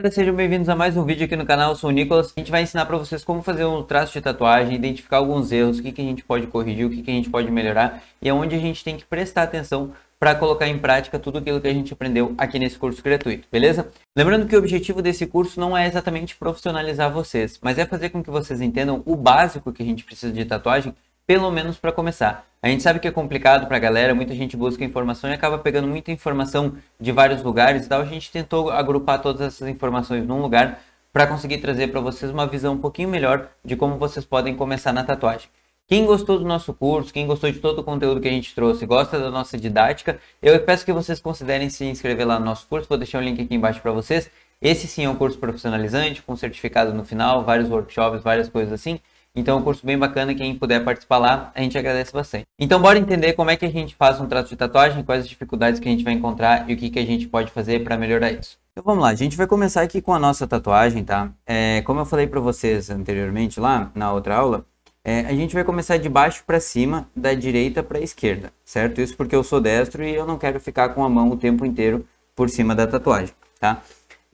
galera, sejam bem-vindos a mais um vídeo aqui no canal, eu sou o Nicolas. A gente vai ensinar para vocês como fazer um traço de tatuagem, identificar alguns erros, o que, que a gente pode corrigir, o que, que a gente pode melhorar e aonde a gente tem que prestar atenção para colocar em prática tudo aquilo que a gente aprendeu aqui nesse curso gratuito, beleza? Lembrando que o objetivo desse curso não é exatamente profissionalizar vocês, mas é fazer com que vocês entendam o básico que a gente precisa de tatuagem pelo menos para começar. A gente sabe que é complicado para a galera, muita gente busca informação e acaba pegando muita informação de vários lugares e tal. A gente tentou agrupar todas essas informações num lugar para conseguir trazer para vocês uma visão um pouquinho melhor de como vocês podem começar na tatuagem. Quem gostou do nosso curso, quem gostou de todo o conteúdo que a gente trouxe, gosta da nossa didática, eu peço que vocês considerem se inscrever lá no nosso curso. Vou deixar o link aqui embaixo para vocês. Esse sim é um curso profissionalizante, com certificado no final, vários workshops, várias coisas assim. Então é um curso bem bacana, quem puder participar lá, a gente agradece bastante. Então bora entender como é que a gente faz um trato de tatuagem, quais as dificuldades que a gente vai encontrar e o que, que a gente pode fazer para melhorar isso. Então vamos lá, a gente vai começar aqui com a nossa tatuagem, tá? É, como eu falei para vocês anteriormente lá na outra aula, é, a gente vai começar de baixo para cima, da direita para a esquerda, certo? Isso porque eu sou destro e eu não quero ficar com a mão o tempo inteiro por cima da tatuagem, tá?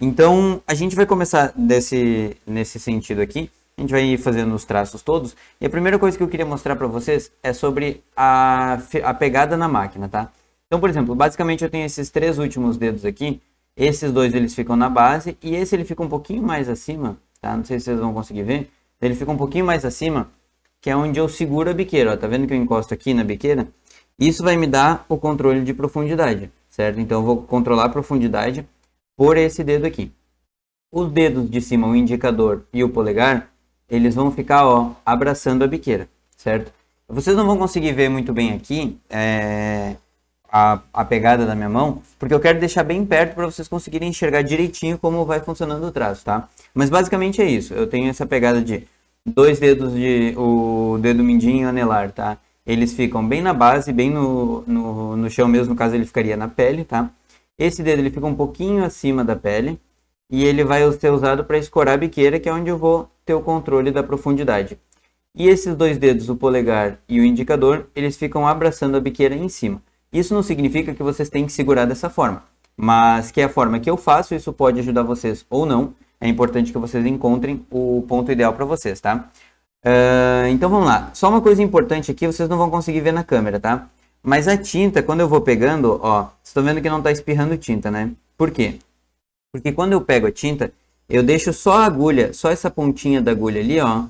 Então a gente vai começar desse, nesse sentido aqui. A gente vai ir fazendo os traços todos. E a primeira coisa que eu queria mostrar para vocês é sobre a, a pegada na máquina, tá? Então, por exemplo, basicamente eu tenho esses três últimos dedos aqui. Esses dois eles ficam na base e esse ele fica um pouquinho mais acima, tá? Não sei se vocês vão conseguir ver. Ele fica um pouquinho mais acima, que é onde eu seguro a biqueira, ó. Tá vendo que eu encosto aqui na biqueira? Isso vai me dar o controle de profundidade, certo? Então eu vou controlar a profundidade por esse dedo aqui. Os dedos de cima, o indicador e o polegar, eles vão ficar ó, abraçando a biqueira, certo? Vocês não vão conseguir ver muito bem aqui é, a, a pegada da minha mão, porque eu quero deixar bem perto para vocês conseguirem enxergar direitinho como vai funcionando o traço, tá? Mas basicamente é isso, eu tenho essa pegada de dois dedos de o dedo mindinho anelar, tá? Eles ficam bem na base, bem no, no, no chão mesmo, no caso ele ficaria na pele, tá? Esse dedo ele fica um pouquinho acima da pele e ele vai ser usado para escorar a biqueira, que é onde eu vou ter o controle da profundidade. E esses dois dedos, o polegar e o indicador, eles ficam abraçando a biqueira em cima. Isso não significa que vocês têm que segurar dessa forma, mas que é a forma que eu faço, isso pode ajudar vocês ou não. É importante que vocês encontrem o ponto ideal para vocês, tá? Uh, então vamos lá. Só uma coisa importante aqui, vocês não vão conseguir ver na câmera, tá? Mas a tinta, quando eu vou pegando, ó, vocês estão vendo que não está espirrando tinta, né? Por quê? Porque quando eu pego a tinta, eu deixo só a agulha, só essa pontinha da agulha ali, ó,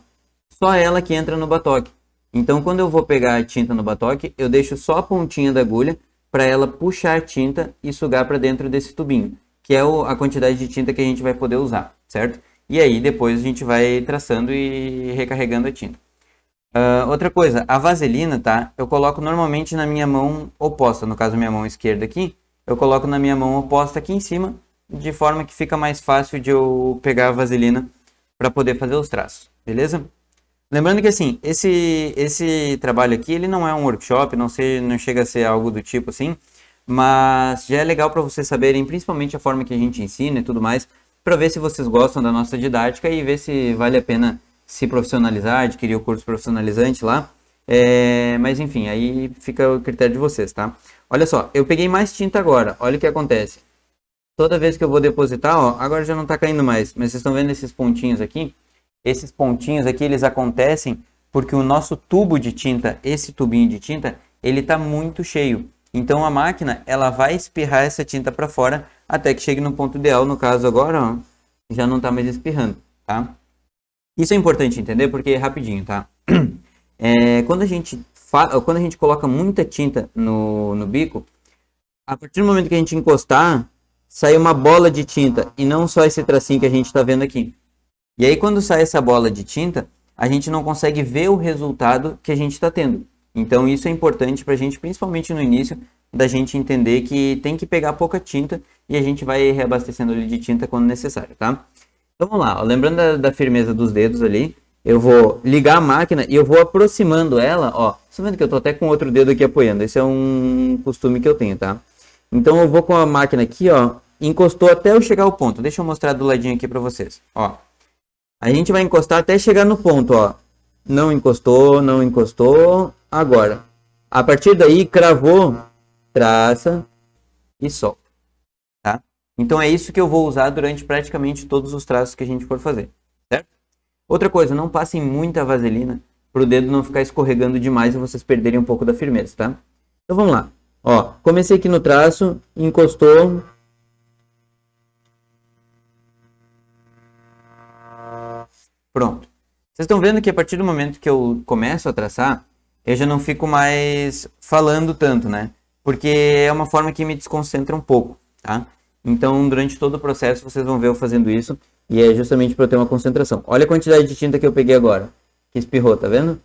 só ela que entra no batoque. Então, quando eu vou pegar a tinta no batoque, eu deixo só a pontinha da agulha para ela puxar a tinta e sugar para dentro desse tubinho, que é o, a quantidade de tinta que a gente vai poder usar, certo? E aí, depois a gente vai traçando e recarregando a tinta. Uh, outra coisa, a vaselina, tá? Eu coloco normalmente na minha mão oposta, no caso minha mão esquerda aqui, eu coloco na minha mão oposta aqui em cima de forma que fica mais fácil de eu pegar a vaselina para poder fazer os traços, beleza? Lembrando que assim, esse, esse trabalho aqui, ele não é um workshop, não, seja, não chega a ser algo do tipo assim, mas já é legal para vocês saberem principalmente a forma que a gente ensina e tudo mais, para ver se vocês gostam da nossa didática e ver se vale a pena se profissionalizar, adquirir o curso profissionalizante lá. É, mas enfim, aí fica o critério de vocês, tá? Olha só, eu peguei mais tinta agora, olha o que acontece toda vez que eu vou depositar, ó, agora já não está caindo mais, mas vocês estão vendo esses pontinhos aqui? Esses pontinhos aqui, eles acontecem porque o nosso tubo de tinta, esse tubinho de tinta, ele está muito cheio. Então a máquina, ela vai espirrar essa tinta para fora até que chegue no ponto ideal, no caso agora, ó, já não está mais espirrando, tá? Isso é importante entender porque é rapidinho, tá? É, quando, a gente quando a gente coloca muita tinta no, no bico, a partir do momento que a gente encostar, sai uma bola de tinta e não só esse tracinho que a gente está vendo aqui. E aí quando sai essa bola de tinta, a gente não consegue ver o resultado que a gente está tendo. Então isso é importante para a gente, principalmente no início, da gente entender que tem que pegar pouca tinta e a gente vai reabastecendo ele de tinta quando necessário, tá? Então vamos lá, ó, lembrando da, da, firmeza dos dedos ali, eu vou ligar a máquina e eu vou aproximando ela, ó. Você tá vendo que eu tô até com outro dedo aqui apoiando, esse é um costume que eu tenho, tá? Então eu vou com a máquina aqui, ó, encostou até eu chegar ao ponto. Deixa eu mostrar do ladinho aqui para vocês. Ó, a gente vai encostar até chegar no ponto, ó. Não encostou, não encostou. Agora, a partir daí, cravou, traça e solta, tá? Então é isso que eu vou usar durante praticamente todos os traços que a gente for fazer, certo? Outra coisa, não passem muita vaselina para o dedo não ficar escorregando demais e vocês perderem um pouco da firmeza, tá? Então vamos lá. Ó, comecei aqui no traço, encostou, Pronto. Vocês estão vendo que a partir do momento que eu começo a traçar, eu já não fico mais falando tanto, né? Porque é uma forma que me desconcentra um pouco, tá? Então, durante todo o processo, vocês vão ver eu fazendo isso. E é justamente para eu ter uma concentração. Olha a quantidade de tinta que eu peguei agora. Que espirrou, tá vendo?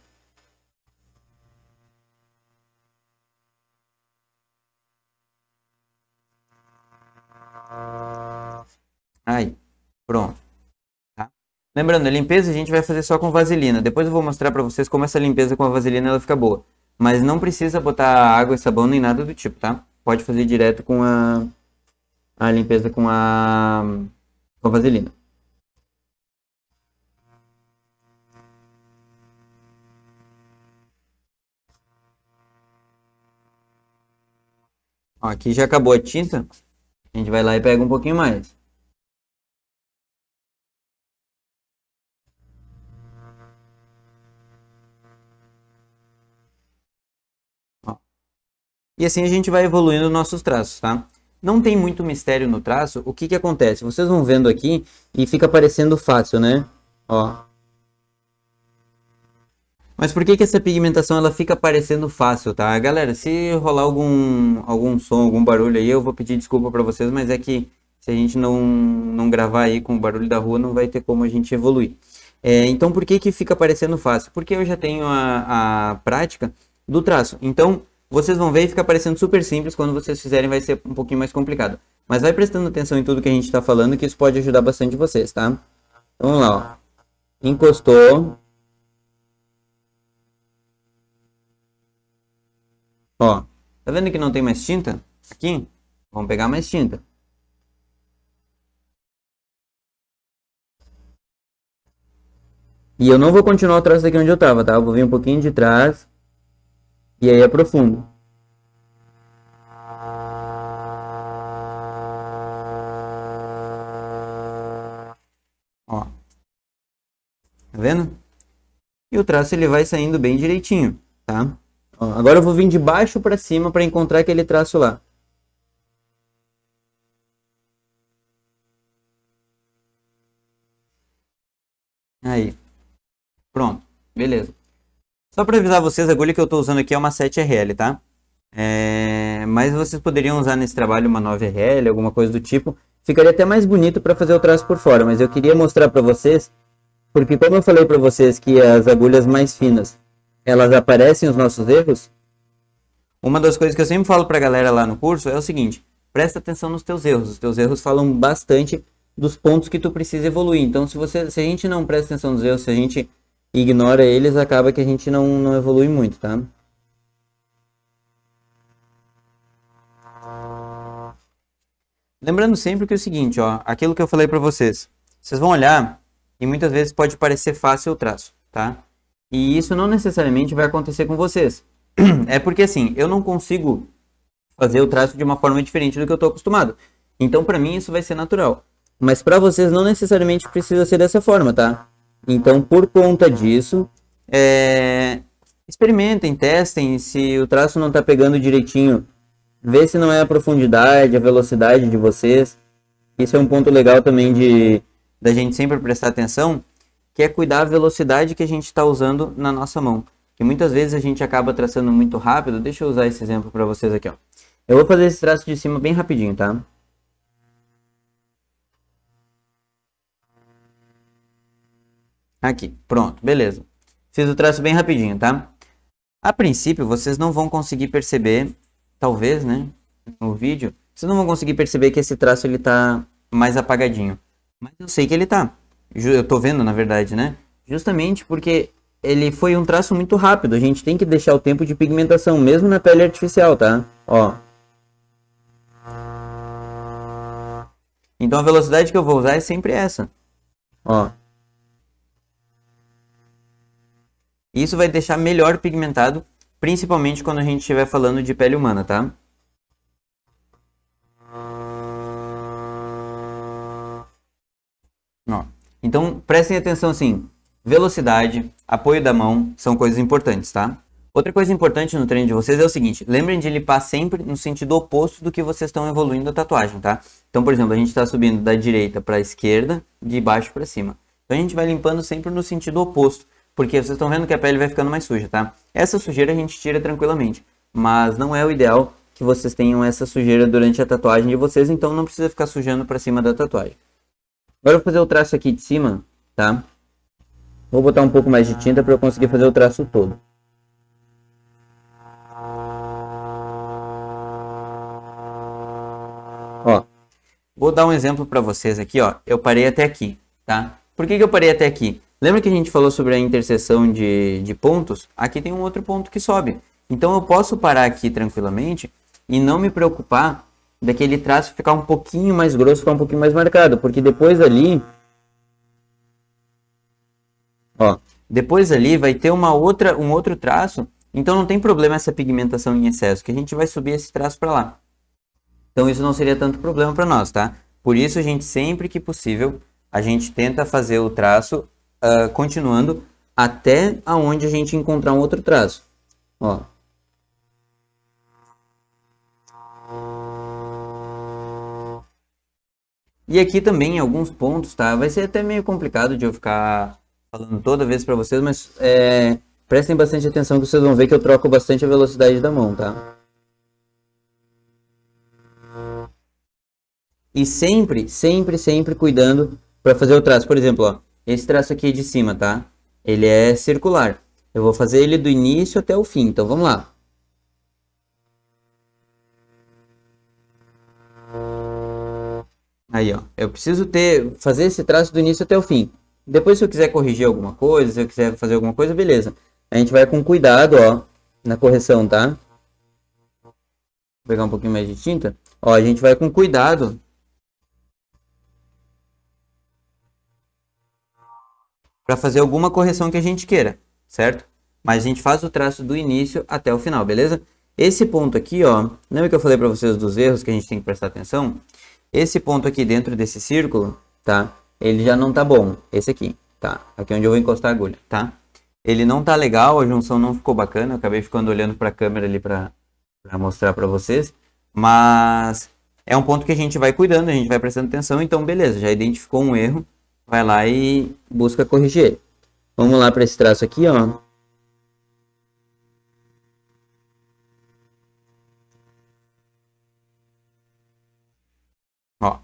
Aí, pronto. Lembrando, a limpeza a gente vai fazer só com vaselina. Depois eu vou mostrar pra vocês como essa limpeza com a vaselina ela fica boa. Mas não precisa botar água e sabão nem nada do tipo, tá? Pode fazer direto com a, a limpeza com a, com a vaselina. Ó, aqui já acabou a tinta. A gente vai lá e pega um pouquinho mais. E assim a gente vai evoluindo nossos traços, tá? Não tem muito mistério no traço. O que que acontece? Vocês vão vendo aqui e fica parecendo fácil, né? Ó. Mas por que que essa pigmentação ela fica parecendo fácil, tá? Galera, se rolar algum, algum som, algum barulho aí, eu vou pedir desculpa pra vocês, mas é que se a gente não, não gravar aí com o barulho da rua, não vai ter como a gente evoluir. É, então, por que que fica parecendo fácil? Porque eu já tenho a, a prática do traço. Então, vocês vão ver e fica parecendo super simples, quando vocês fizerem vai ser um pouquinho mais complicado. Mas vai prestando atenção em tudo que a gente está falando, que isso pode ajudar bastante vocês, tá? Então, vamos lá, ó. Encostou. Ó, tá vendo que não tem mais tinta? Aqui, vamos pegar mais tinta. E eu não vou continuar atrás daqui onde eu tava, tá? Eu vou vir um pouquinho de trás. E aí aprofundo. É Ó. Tá vendo? E o traço ele vai saindo bem direitinho, tá? Ó, agora eu vou vir de baixo para cima para encontrar aquele traço lá. Aí. Pronto. Beleza. Só para avisar vocês, a agulha que eu estou usando aqui é uma 7RL, tá? É... Mas vocês poderiam usar nesse trabalho uma 9RL, alguma coisa do tipo. Ficaria até mais bonito para fazer o traço por fora, mas eu queria mostrar para vocês, porque como eu falei para vocês que as agulhas mais finas, elas aparecem os nossos erros, uma das coisas que eu sempre falo para a galera lá no curso é o seguinte, presta atenção nos teus erros. Os teus erros falam bastante dos pontos que tu precisa evoluir. Então, se, você, se a gente não presta atenção nos erros, se a gente ignora eles, acaba que a gente não, não evolui muito, tá? Lembrando sempre que é o seguinte, ó, aquilo que eu falei para vocês. Vocês vão olhar e muitas vezes pode parecer fácil o traço, tá? E isso não necessariamente vai acontecer com vocês. É porque assim, eu não consigo fazer o traço de uma forma diferente do que eu estou acostumado. Então, para mim, isso vai ser natural. Mas para vocês não necessariamente precisa ser dessa forma, tá? Então, por conta disso, é... experimentem, testem. Se o traço não está pegando direitinho, vê se não é a profundidade, a velocidade de vocês. Isso é um ponto legal também de da gente sempre prestar atenção, que é cuidar a velocidade que a gente está usando na nossa mão. Que muitas vezes a gente acaba traçando muito rápido. Deixa eu usar esse exemplo para vocês aqui. Ó. Eu vou fazer esse traço de cima bem rapidinho, tá? Aqui, pronto, beleza. Fiz o traço bem rapidinho, tá? A princípio, vocês não vão conseguir perceber, talvez, né, no vídeo, vocês não vão conseguir perceber que esse traço ele tá mais apagadinho. Mas eu sei que ele tá. Eu tô vendo, na verdade, né? Justamente porque ele foi um traço muito rápido. A gente tem que deixar o tempo de pigmentação, mesmo na pele artificial, tá? Ó. Então a velocidade que eu vou usar é sempre essa. Ó. isso vai deixar melhor pigmentado, principalmente quando a gente estiver falando de pele humana, tá? Ó. Então, prestem atenção assim, velocidade, apoio da mão são coisas importantes, tá? Outra coisa importante no treino de vocês é o seguinte, lembrem de limpar sempre no sentido oposto do que vocês estão evoluindo a tatuagem, tá? Então, por exemplo, a gente está subindo da direita para a esquerda, de baixo para cima. Então a gente vai limpando sempre no sentido oposto porque vocês estão vendo que a pele vai ficando mais suja, tá? Essa sujeira a gente tira tranquilamente, mas não é o ideal que vocês tenham essa sujeira durante a tatuagem de vocês, então não precisa ficar sujando para cima da tatuagem. Agora eu vou fazer o traço aqui de cima, tá? Vou botar um pouco mais de tinta para eu conseguir fazer o traço todo. Ó, vou dar um exemplo para vocês aqui, ó. Eu parei até aqui, tá? Por que, que eu parei até aqui? Lembra que a gente falou sobre a interseção de, de pontos? Aqui tem um outro ponto que sobe. Então eu posso parar aqui tranquilamente e não me preocupar daquele traço ficar um pouquinho mais grosso, ficar um pouquinho mais marcado, porque depois ali, ó, depois ali vai ter uma outra, um outro traço, então não tem problema essa pigmentação em excesso, que a gente vai subir esse traço para lá. Então isso não seria tanto problema para nós, tá? Por isso a gente sempre que possível, a gente tenta fazer o traço uh, continuando até aonde a gente encontrar um outro traço. Ó. E aqui também alguns pontos, tá? Vai ser até meio complicado de eu ficar falando toda vez para vocês, mas é, prestem bastante atenção que vocês vão ver que eu troco bastante a velocidade da mão, tá? E sempre, sempre, sempre cuidando para fazer o traço. Por exemplo, ó, esse traço aqui de cima, tá? Ele é circular. Eu vou fazer ele do início até o fim. Então, vamos lá. Aí, ó. Eu preciso ter, fazer esse traço do início até o fim. Depois, se eu quiser corrigir alguma coisa, se eu quiser fazer alguma coisa, beleza. A gente vai com cuidado, ó, na correção, tá? Vou pegar um pouquinho mais de tinta. Ó, a gente vai com cuidado para fazer alguma correção que a gente queira, certo? Mas a gente faz o traço do início até o final, beleza? Esse ponto aqui, ó, lembra que eu falei para vocês dos erros que a gente tem que prestar atenção? Esse ponto aqui dentro desse círculo, tá? Ele já não tá bom, esse aqui, tá? Aqui é onde eu vou encostar a agulha, tá? Ele não tá legal, a junção não ficou bacana, eu acabei ficando olhando para a câmera ali para mostrar para vocês, mas é um ponto que a gente vai cuidando, a gente vai prestando atenção, então beleza, já identificou um erro, vai lá e busca corrigir ele. Vamos lá para esse traço aqui, ó. Ó,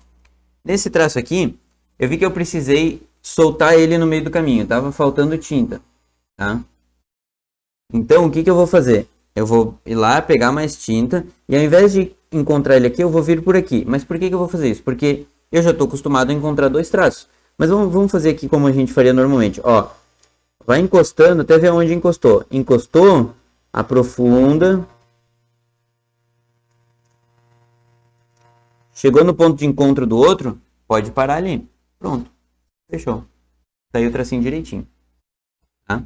nesse traço aqui, eu vi que eu precisei soltar ele no meio do caminho, tava faltando tinta, tá? Então, o que que eu vou fazer? Eu vou ir lá, pegar mais tinta, e ao invés de encontrar ele aqui, eu vou vir por aqui. Mas por que que eu vou fazer isso? Porque eu já estou acostumado a encontrar dois traços. Mas vamos, vamos fazer aqui como a gente faria normalmente. Ó, vai encostando até ver onde encostou. Encostou, aprofunda. Chegou no ponto de encontro do outro, pode parar ali. Pronto, fechou. Saiu tá o tracinho direitinho. Tá?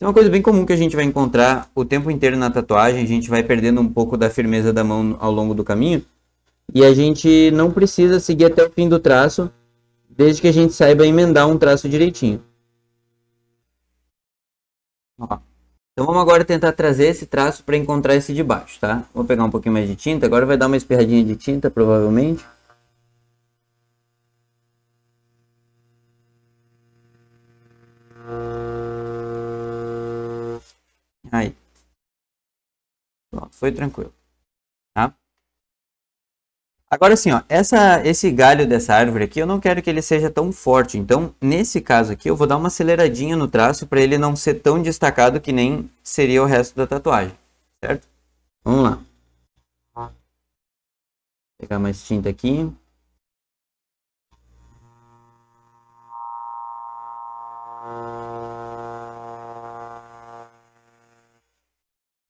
É uma coisa bem comum que a gente vai encontrar o tempo inteiro na tatuagem, a gente vai perdendo um pouco da firmeza da mão ao longo do caminho. E a gente não precisa seguir até o fim do traço, desde que a gente saiba emendar um traço direitinho. Ó. Então vamos agora tentar trazer esse traço para encontrar esse de baixo, tá? Vou pegar um pouquinho mais de tinta, agora vai dar uma espirradinha de tinta, provavelmente. Aí. foi tranquilo. Agora sim, ó, essa, esse galho dessa árvore aqui, eu não quero que ele seja tão forte. Então, nesse caso aqui, eu vou dar uma aceleradinha no traço para ele não ser tão destacado que nem seria o resto da tatuagem, certo? Vamos lá. Vou pegar mais tinta aqui.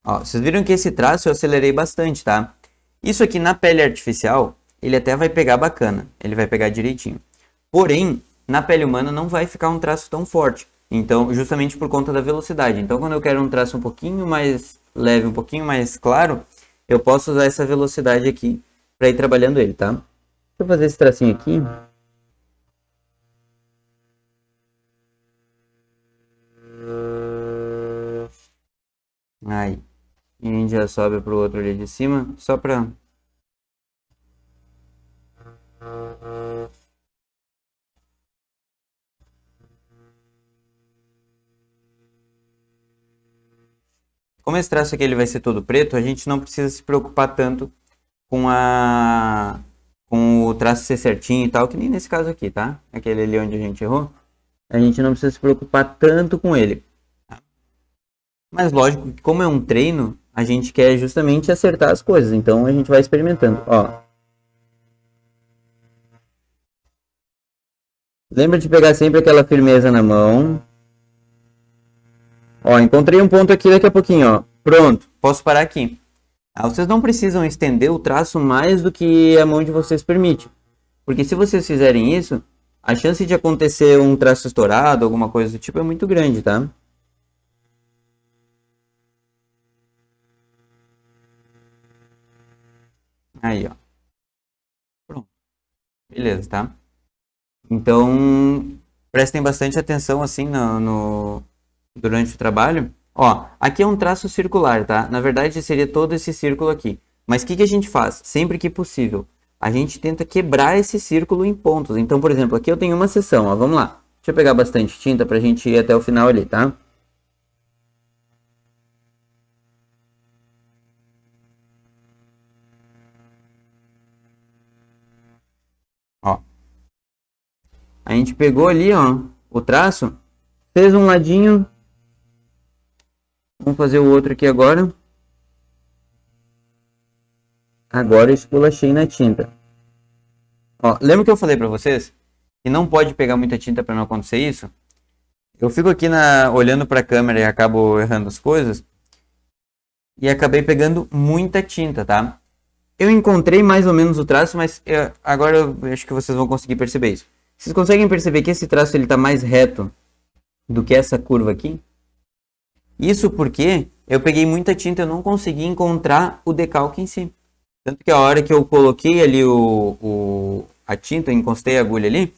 Ó, vocês viram que esse traço eu acelerei bastante, tá? Isso aqui na pele artificial, ele até vai pegar bacana, ele vai pegar direitinho. Porém, na pele humana não vai ficar um traço tão forte. Então, justamente por conta da velocidade. Então, quando eu quero um traço um pouquinho mais leve, um pouquinho mais claro, eu posso usar essa velocidade aqui para ir trabalhando ele, tá? Deixa eu fazer esse tracinho aqui. Aí. E a gente já sobe pro outro ali de cima, só pra... Como esse traço aqui ele vai ser todo preto, a gente não precisa se preocupar tanto com a com o traço ser certinho e tal, que nem nesse caso aqui, tá? Aquele ali onde a gente errou, a gente não precisa se preocupar tanto com ele. Mas lógico que como é um treino, a gente quer justamente acertar as coisas. Então a gente vai experimentando. Ó. Lembra de pegar sempre aquela firmeza na mão. Ó, encontrei um ponto aqui daqui a pouquinho, ó. Pronto, posso parar aqui. Ah, vocês não precisam estender o traço mais do que a mão de vocês permite. Porque se vocês fizerem isso, a chance de acontecer um traço estourado, alguma coisa do tipo, é muito grande, tá? Aí, ó. Pronto. Beleza, tá? Então, prestem bastante atenção, assim, no, no, durante o trabalho. Ó, aqui é um traço circular, tá? Na verdade, seria todo esse círculo aqui. Mas o que, que a gente faz? Sempre que possível, a gente tenta quebrar esse círculo em pontos. Então, por exemplo, aqui eu tenho uma seção, ó, vamos lá. Deixa eu pegar bastante tinta pra gente ir até o final ali, tá? A gente pegou ali, ó, o traço, fez um ladinho. Vamos fazer o outro aqui agora. Agora eu esculachei na tinta. Ó, lembra que eu falei para vocês que não pode pegar muita tinta para não acontecer isso? Eu fico aqui na olhando para a câmera e acabo errando as coisas. E acabei pegando muita tinta, tá? Eu encontrei mais ou menos o traço, mas eu, eh, agora eu acho que vocês vão conseguir perceber isso. Vocês conseguem perceber que esse traço ele está mais reto do que essa curva aqui? Isso porque eu peguei muita tinta, eu não consegui encontrar o decalque em si. Tanto que a hora que eu coloquei ali o, o a tinta, encostei a agulha ali,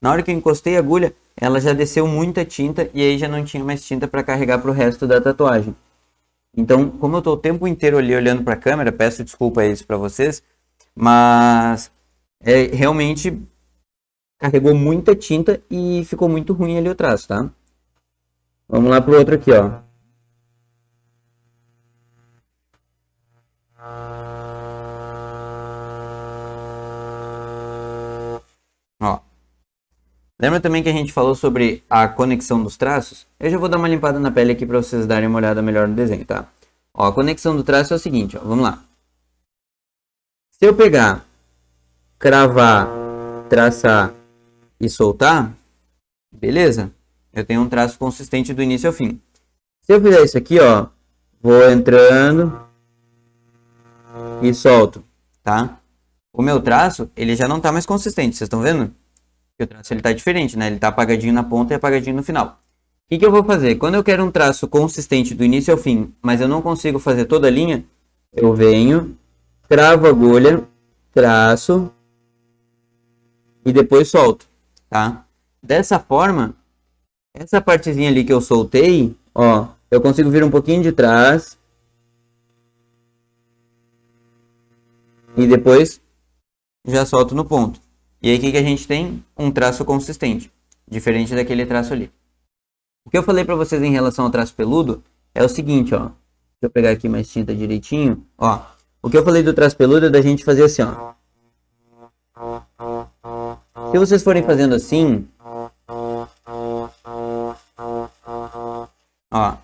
na hora que eu encostei a agulha, ela já desceu muita tinta e aí já não tinha mais tinta para carregar para o resto da tatuagem. Então, como eu estou o tempo inteiro ali olhando para a câmera, peço desculpa isso para vocês, mas é, realmente carregou muita tinta e ficou muito ruim ali traço tá? Vamos lá pro outro aqui, ó. Ó. Lembra também que a gente falou sobre a conexão dos traços? Eu já vou dar uma limpada na pele aqui para vocês darem uma olhada melhor no desenho, tá? Ó, a conexão do traço é o seguinte, ó, vamos lá. Se eu pegar, cravar, traçar e soltar, beleza. Eu tenho um traço consistente do início ao fim. Se eu fizer isso aqui, ó, vou entrando e solto, tá? O meu traço, ele já não tá mais consistente, vocês estão vendo? Que o traço ele tá diferente, né? Ele tá apagadinho na ponta e apagadinho no final. O que, que eu vou fazer? Quando eu quero um traço consistente do início ao fim, mas eu não consigo fazer toda a linha, eu venho, cravo agulha, traço e depois solto tá? Dessa forma, essa partezinha ali que eu soltei, ó, eu consigo vir um pouquinho de trás. E depois já solto no ponto. E aí o que, que a gente tem? Um traço consistente, diferente daquele traço ali. O que eu falei para vocês em relação ao traço peludo é o seguinte, ó. Deixa eu pegar aqui mais tinta direitinho, ó. O que eu falei do traço peludo é da gente fazer assim, ó. Se vocês forem fazendo assim... Ó,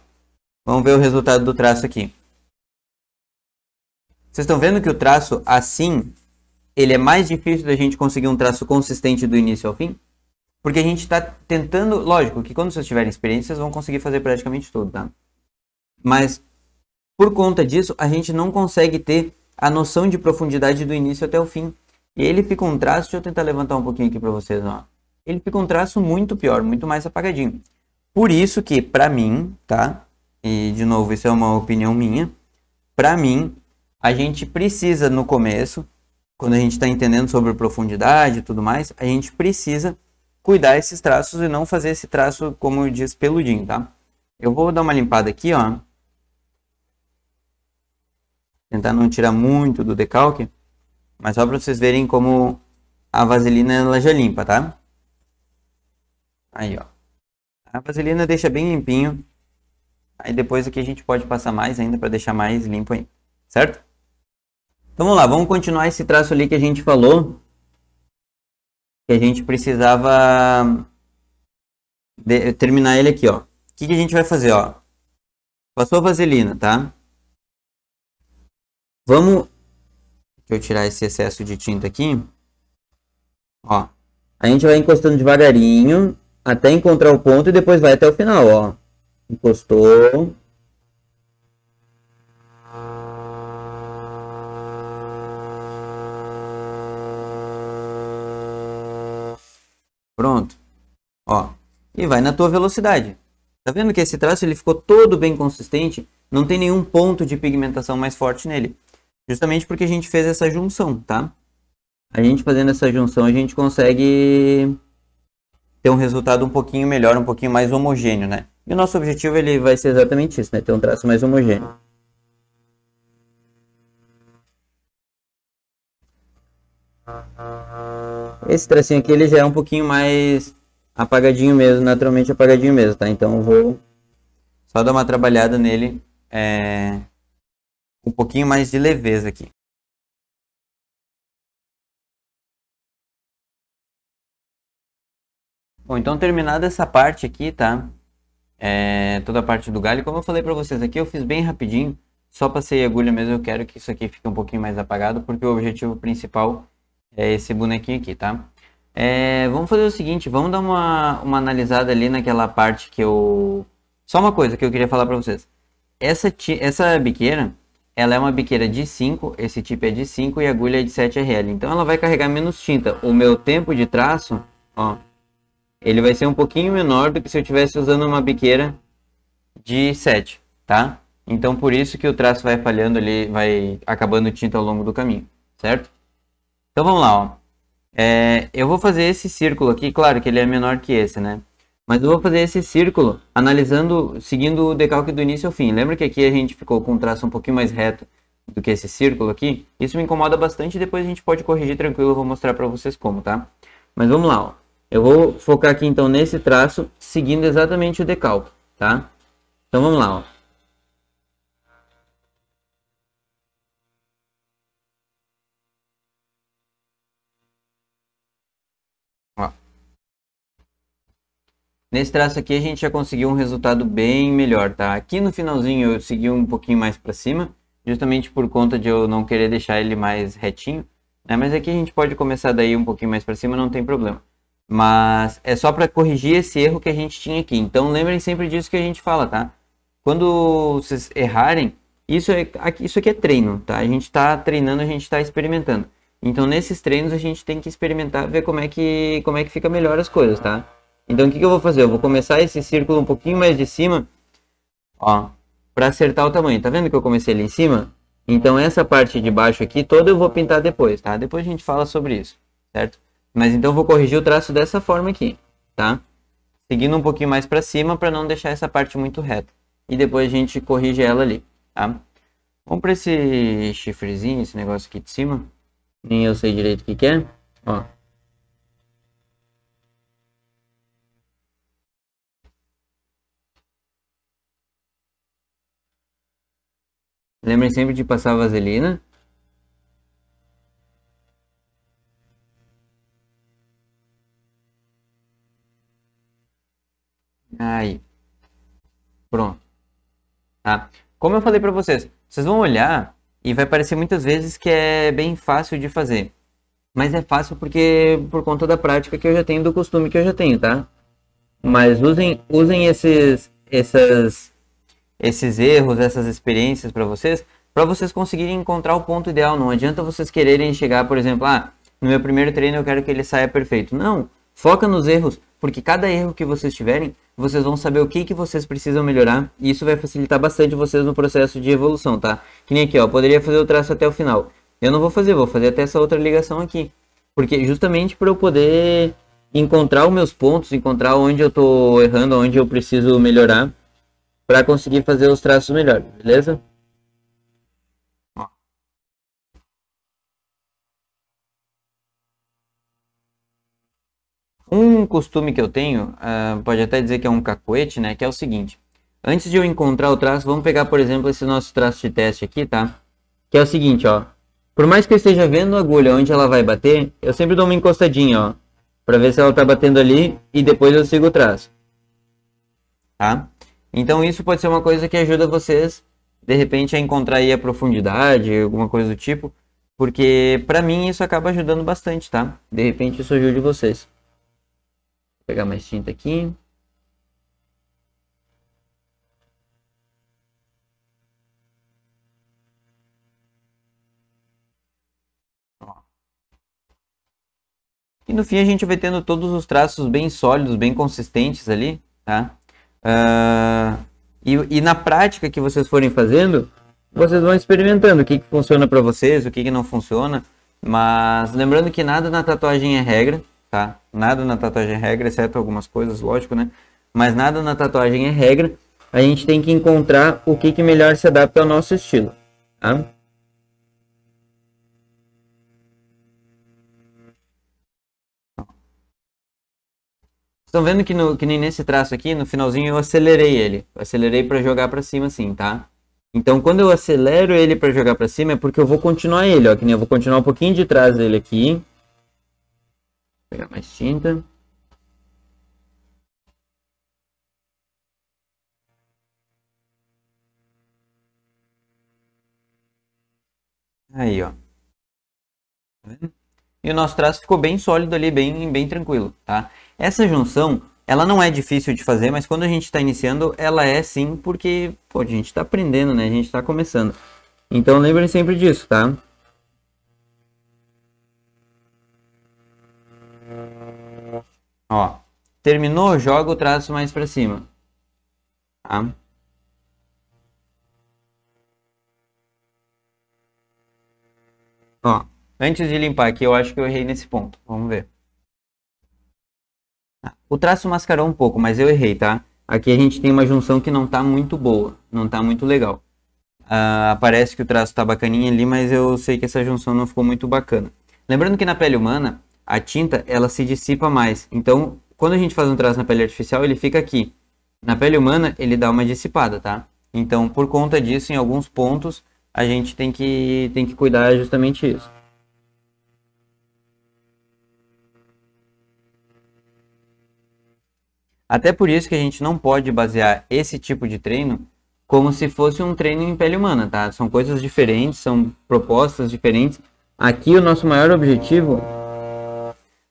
vamos ver o resultado do traço aqui. Vocês estão vendo que o traço assim, ele é mais difícil da gente conseguir um traço consistente do início ao fim? Porque a gente está tentando... Lógico que quando vocês tiverem experiência, vocês vão conseguir fazer praticamente tudo, tá? Mas, por conta disso, a gente não consegue ter a noção de profundidade do início até o fim ele fica um traço, deixa eu tentar levantar um pouquinho aqui para vocês, ó. Ele fica um traço muito pior, muito mais apagadinho. Por isso que, para mim, tá? E, de novo, isso é uma opinião minha. Para mim, a gente precisa, no começo, quando a gente está entendendo sobre profundidade e tudo mais, a gente precisa cuidar esses traços e não fazer esse traço, como diz, peludinho, tá? Eu vou dar uma limpada aqui, ó. Tentar não tirar muito do decalque. Mas só para vocês verem como a vaselina ela já é limpa, tá? Aí, ó. A vaselina deixa bem limpinho. Aí depois aqui a gente pode passar mais ainda para deixar mais limpo ainda, certo? Então vamos lá, vamos continuar esse traço ali que a gente falou. Que a gente precisava de, terminar ele aqui, ó. O que, que a gente vai fazer, ó? Passou a vaselina, tá? Vamos eu tirar esse excesso de tinta aqui. Ó. A gente vai encostando devagarinho até encontrar o ponto e depois vai até o final, ó. Encostou. Pronto. Ó. E vai na tua velocidade. Tá vendo que esse traço ele ficou todo bem consistente, não tem nenhum ponto de pigmentação mais forte nele. Justamente porque a gente fez essa junção, tá? A gente fazendo essa junção, a gente consegue ter um resultado um pouquinho melhor, um pouquinho mais homogêneo, né? E o nosso objetivo ele vai ser exatamente isso, né? Ter um traço mais homogêneo. Esse tracinho aqui ele já é um pouquinho mais apagadinho mesmo, naturalmente apagadinho mesmo, tá? Então eu vou só dar uma trabalhada nele. É um pouquinho mais de leveza aqui. Bom, então terminada essa parte aqui, tá? É, toda a parte do galho, como eu falei para vocês aqui, eu fiz bem rapidinho, só passei agulha mesmo, eu quero que isso aqui fique um pouquinho mais apagado, porque o objetivo principal é esse bonequinho aqui, tá? É, vamos fazer o seguinte, vamos dar uma, uma analisada ali naquela parte que eu... Só uma coisa que eu queria falar para vocês. Essa, essa biqueira, ela é uma biqueira de 5, esse tipo é de 5 e a agulha é de 7 RL. Então ela vai carregar menos tinta. O meu tempo de traço, ó, ele vai ser um pouquinho menor do que se eu estivesse usando uma biqueira de 7, tá? Então por isso que o traço vai falhando ali, vai acabando tinta ao longo do caminho, certo? Então vamos lá, ó. É, eu vou fazer esse círculo aqui, claro que ele é menor que esse, né? Mas eu vou fazer esse círculo analisando, seguindo o decalque do início ao fim. Lembra que aqui a gente ficou com um traço um pouquinho mais reto do que esse círculo aqui? Isso me incomoda bastante, depois a gente pode corrigir tranquilo, eu vou mostrar para vocês como, tá? Mas vamos lá, ó. Eu vou focar aqui então nesse traço, seguindo exatamente o decalque, tá? Então vamos lá, ó. Nesse traço aqui a gente já conseguiu um resultado bem melhor, tá? Aqui no finalzinho eu segui um pouquinho mais para cima, justamente por conta de eu não querer deixar ele mais retinho, né? Mas aqui a gente pode começar daí um pouquinho mais para cima, não tem problema. Mas é só para corrigir esse erro que a gente tinha aqui. Então lembrem sempre disso que a gente fala, tá? Quando vocês errarem, isso, é, isso aqui é treino, tá? A gente está treinando, a gente está experimentando. Então nesses treinos a gente tem que experimentar, ver como é que, como é que fica melhor as coisas, tá? Então, o que, que eu vou fazer? Eu vou começar esse círculo um pouquinho mais de cima, ó, para acertar o tamanho. Tá vendo que eu comecei ali em cima? Então, essa parte de baixo aqui toda eu vou pintar depois, tá? Depois a gente fala sobre isso, certo? Mas então eu vou corrigir o traço dessa forma aqui, tá? Seguindo um pouquinho mais para cima para não deixar essa parte muito reta. E depois a gente corrige ela ali, tá? Vamos para esse chifrezinho, esse negócio aqui de cima. Nem eu sei direito o que, que é. Ó, Lembrem sempre de passar vaselina. Aí. Pronto. Tá? Como eu falei para vocês, vocês vão olhar e vai parecer muitas vezes que é bem fácil de fazer. Mas é fácil porque por conta da prática que eu já tenho, do costume que eu já tenho, tá? Mas usem, usem esses, essas esses erros, essas experiências para vocês, para vocês conseguirem encontrar o ponto ideal. Não adianta vocês quererem chegar, por exemplo, ah, no meu primeiro treino eu quero que ele saia perfeito. Não, foca nos erros, porque cada erro que vocês tiverem, vocês vão saber o que, que vocês precisam melhorar e isso vai facilitar bastante vocês no processo de evolução, tá? Que nem aqui, ó, poderia fazer o traço até o final. Eu não vou fazer, vou fazer até essa outra ligação aqui. Porque justamente para eu poder encontrar os meus pontos, encontrar onde eu tô errando, onde eu preciso melhorar, para conseguir fazer os traços melhor, beleza? Um costume que eu tenho, uh, pode até dizer que é um cacuete, né? Que é o seguinte. Antes de eu encontrar o traço, vamos pegar, por exemplo, esse nosso traço de teste aqui, tá? Que é o seguinte, ó. Por mais que eu esteja vendo a agulha onde ela vai bater, eu sempre dou uma encostadinha, ó. Pra ver se ela tá batendo ali e depois eu sigo o traço. Tá? Então isso pode ser uma coisa que ajuda vocês, de repente, a encontrar aí a profundidade, alguma coisa do tipo, porque para mim isso acaba ajudando bastante, tá? De repente isso ajude vocês. Vou pegar mais tinta aqui. E no fim a gente vai tendo todos os traços bem sólidos, bem consistentes ali, tá? Uh, e, e, na prática que vocês forem fazendo, vocês vão experimentando o que, que funciona para vocês, o que, que não funciona. Mas lembrando que nada na tatuagem é regra, tá? Nada na tatuagem é regra, exceto algumas coisas, lógico, né? Mas nada na tatuagem é regra. A gente tem que encontrar o que, que melhor se adapta ao nosso estilo, tá? estão vendo que, no, que nem nesse traço aqui, no finalzinho eu acelerei ele. Eu acelerei para jogar para cima assim, tá? Então quando eu acelero ele para jogar para cima é porque eu vou continuar ele, ó. Que nem eu vou continuar um pouquinho de trás dele aqui. Vou pegar mais tinta. Aí, ó. Tá e o nosso traço ficou bem sólido ali, bem, bem tranquilo, tá? Essa junção, ela não é difícil de fazer, mas quando a gente está iniciando, ela é sim, porque pô, a gente está aprendendo, né? A gente está começando. Então lembrem sempre disso, tá? Ó, terminou, joga o traço mais para cima. Tá? Ó, antes de limpar aqui, eu acho que eu errei nesse ponto. Vamos ver. O traço mascarou um pouco, mas eu errei, tá? Aqui a gente tem uma junção que não tá muito boa, não tá muito legal. Uh, parece que o traço tá bacaninha ali, mas eu sei que essa junção não ficou muito bacana. Lembrando que na pele humana, a tinta, ela se dissipa mais. Então, quando a gente faz um traço na pele artificial, ele fica aqui. Na pele humana, ele dá uma dissipada, tá? Então, por conta disso, em alguns pontos, a gente tem que, tem que cuidar justamente isso. Até por isso que a gente não pode basear esse tipo de treino como se fosse um treino em pele humana, tá? São coisas diferentes, são propostas diferentes. Aqui o nosso maior objetivo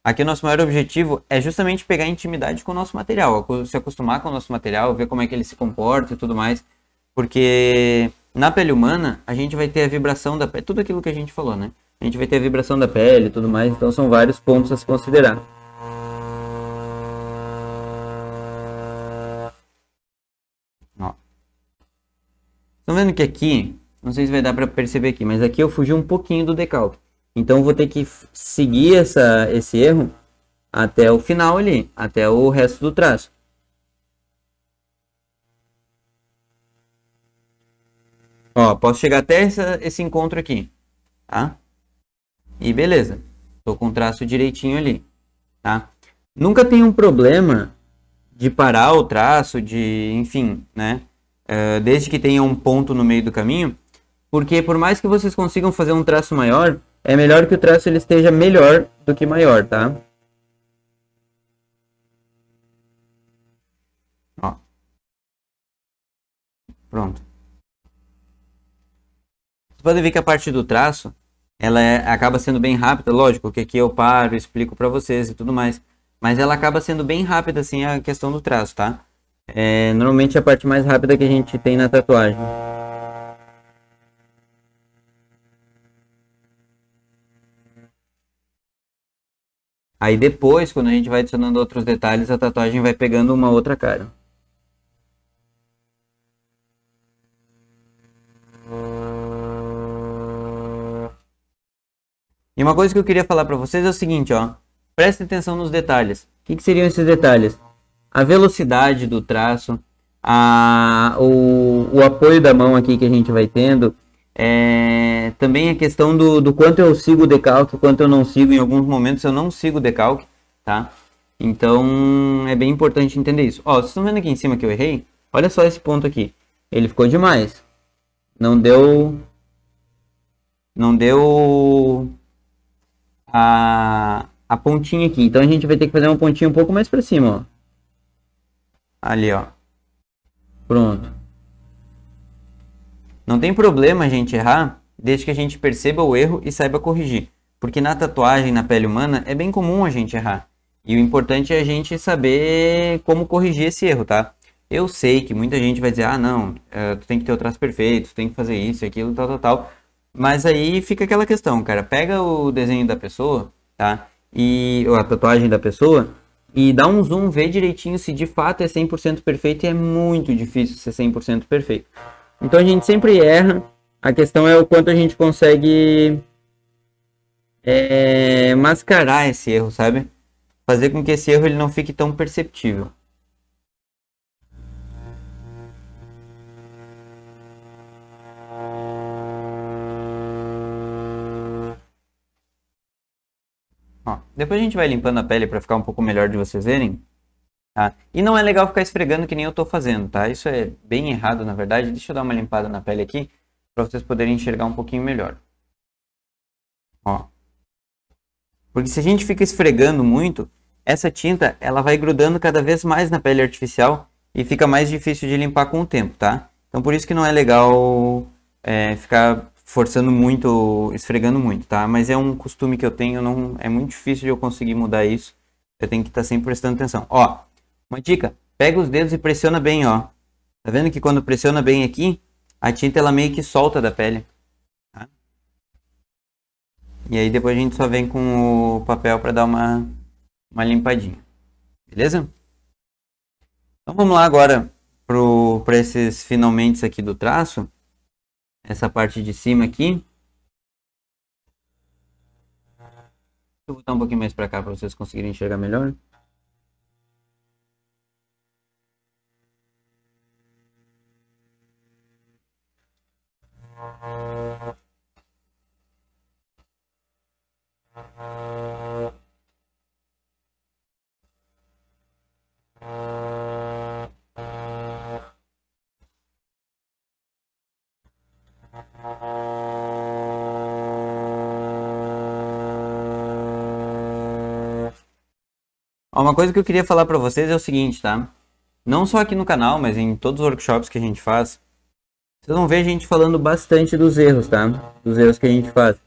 Aqui o nosso maior objetivo é justamente pegar intimidade com o nosso material, se acostumar com o nosso material, ver como é que ele se comporta e tudo mais, porque na pele humana a gente vai ter a vibração da pele, tudo aquilo que a gente falou, né? A gente vai ter a vibração da pele e tudo mais, então são vários pontos a se considerar. Estão vendo que aqui, não sei se vai dar para perceber aqui, mas aqui eu fugi um pouquinho do decalque. Então vou ter que seguir essa, esse erro até o final ali, até o resto do traço. Ó, posso chegar até essa, esse encontro aqui, tá? E beleza, tô com o traço direitinho ali, tá? Nunca tem um problema de parar o traço, de, enfim, né? Eh, desde que tenha um ponto no meio do caminho, porque por mais que vocês consigam fazer um traço maior, é melhor que o traço ele esteja melhor do que maior, tá? Ó. Pronto. Vocês podem ver que a parte do traço, ela é, acaba sendo bem rápida, lógico, que aqui eu paro, explico para vocês e tudo mais, mas ela acaba sendo bem rápida assim a questão do traço, tá? É, normalmente a parte mais rápida que a gente tem na tatuagem. Aí depois, quando a gente vai adicionando outros detalhes, a tatuagem vai pegando uma outra cara. E uma coisa que eu queria falar para vocês é o seguinte, ó. Prestem atenção nos detalhes. O que, que seriam esses detalhes? a velocidade do traço, a, o, o apoio da mão aqui que a gente vai tendo, é, também a questão do, do quanto eu sigo o decalque, quanto eu não sigo, em alguns momentos eu não sigo o decalque, tá? Então é bem importante entender isso. Ó, vocês estão vendo aqui em cima que eu errei? Olha só esse ponto aqui. Ele ficou demais. Não deu. Não deu. A, a pontinha aqui. Então a gente vai ter que fazer uma pontinha um pouco mais para cima, ó. Ali, ó. Pronto. Não tem problema a gente errar, desde que a gente perceba o erro e saiba corrigir. Porque na tatuagem, na pele humana, é bem comum a gente errar. E o importante é a gente saber como corrigir esse erro, tá? Eu sei que muita gente vai dizer, ah, não, eh, tu tem que ter o traço perfeito, tu tem que fazer isso, aquilo, tal, tal, tal. Mas aí fica aquela questão, cara. Pega o desenho da pessoa, tá? E ou a tatuagem da pessoa e dá um zoom, vê direitinho se de fato é 100% perfeito e é muito difícil ser 100% perfeito. Então a gente sempre erra, a questão é o quanto a gente consegue é, mascarar esse erro, sabe? Fazer com que esse erro ele não fique tão perceptível. Ó, depois a gente vai limpando a pele para ficar um pouco melhor de vocês verem. Tá? E não é legal ficar esfregando que nem eu estou fazendo, tá? Isso é bem errado, na verdade. Deixa eu dar uma limpada na pele aqui para vocês poderem enxergar um pouquinho melhor. Ó. Porque se a gente fica esfregando muito, essa tinta ela vai grudando cada vez mais na pele artificial e fica mais difícil de limpar com o tempo, tá? Então por isso que não é legal é, ficar forçando muito, esfregando muito, tá? Mas é um costume que eu tenho, não é muito difícil de eu conseguir mudar isso. Eu tenho que estar tá sempre prestando atenção. Ó, uma dica, pega os dedos e pressiona bem, ó. Tá vendo que quando pressiona bem aqui, a tinta ela meio que solta da pele. Tá? E aí depois a gente só vem com o papel para dar uma, uma limpadinha. Beleza? Então vamos lá agora para esses finalmente aqui do traço essa parte de cima aqui. Vou botar um pouquinho mais para cá para vocês conseguirem enxergar melhor. Uh-huh. Uma coisa que eu queria falar para vocês é o seguinte, tá? Não só aqui no canal, mas em todos os workshops que a gente faz, vocês vão ver a gente falando bastante dos erros, tá? Dos erros que a gente faz.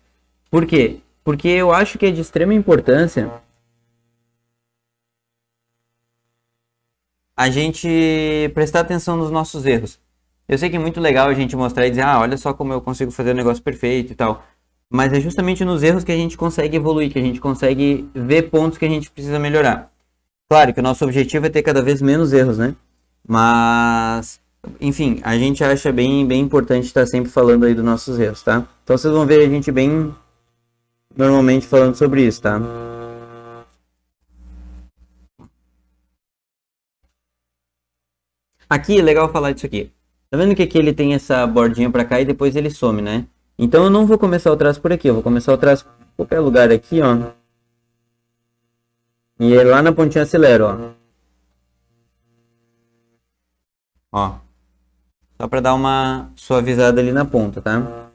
Por quê? Porque eu acho que é de extrema importância a gente prestar atenção nos nossos erros. Eu sei que é muito legal a gente mostrar e dizer, ah, olha só como eu consigo fazer o negócio perfeito e tal. Mas é justamente nos erros que a gente consegue evoluir, que a gente consegue ver pontos que a gente precisa melhorar. Claro que o nosso objetivo é ter cada vez menos erros, né? Mas, enfim, a gente acha bem, bem importante estar sempre falando aí dos nossos erros, tá? Então vocês vão ver a gente bem normalmente falando sobre isso, tá? Aqui, é legal falar disso aqui. Tá vendo que aqui ele tem essa bordinha pra cá e depois ele some, né? Então eu não vou começar o traço por aqui, eu vou começar o traço qualquer lugar aqui, ó. E é lá na pontinha acelera, ó. Ó. Só para dar uma suavizada ali na ponta, tá?